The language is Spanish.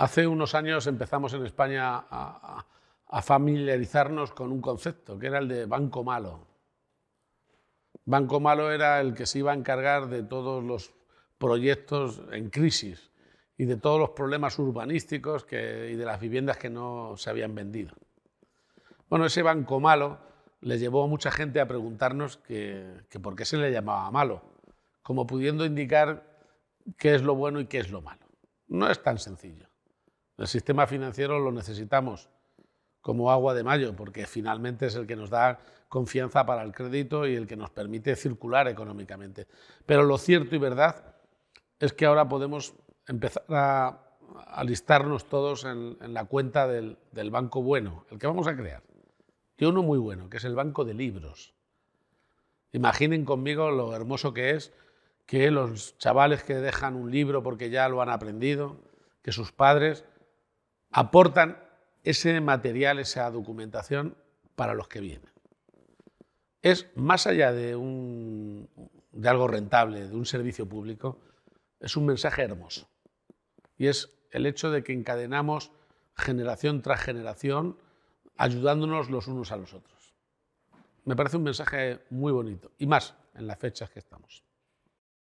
Hace unos años empezamos en España a, familiarizarnos con un concepto, que era el de banco malo. Banco malo era el que se iba a encargar de todos los proyectos en crisis y de todos los problemas urbanísticos y de las viviendas que no se habían vendido. Bueno, ese banco malo le llevó a mucha gente a preguntarnos que por qué se le llamaba malo, como pudiendo indicar qué es lo bueno y qué es lo malo. No es tan sencillo. El sistema financiero lo necesitamos como agua de mayo, porque finalmente es el que nos da confianza para el crédito y el que nos permite circular económicamente. Pero lo cierto y verdad es que ahora podemos empezar a alistarnos todos en, la cuenta del, del, banco bueno, el que vamos a crear. Y uno muy bueno, que es el banco de libros. Imaginen conmigo lo hermoso que es que los chavales que dejan un libro porque ya lo han aprendido, que sus padres aportan ese material, esa documentación para los que vienen. Es más allá de, algo rentable, de un servicio público, es un mensaje hermoso. Y es el hecho de que encadenamos generación tras generación ayudándonos los unos a los otros. Me parece un mensaje muy bonito, y más en las fechas que estamos.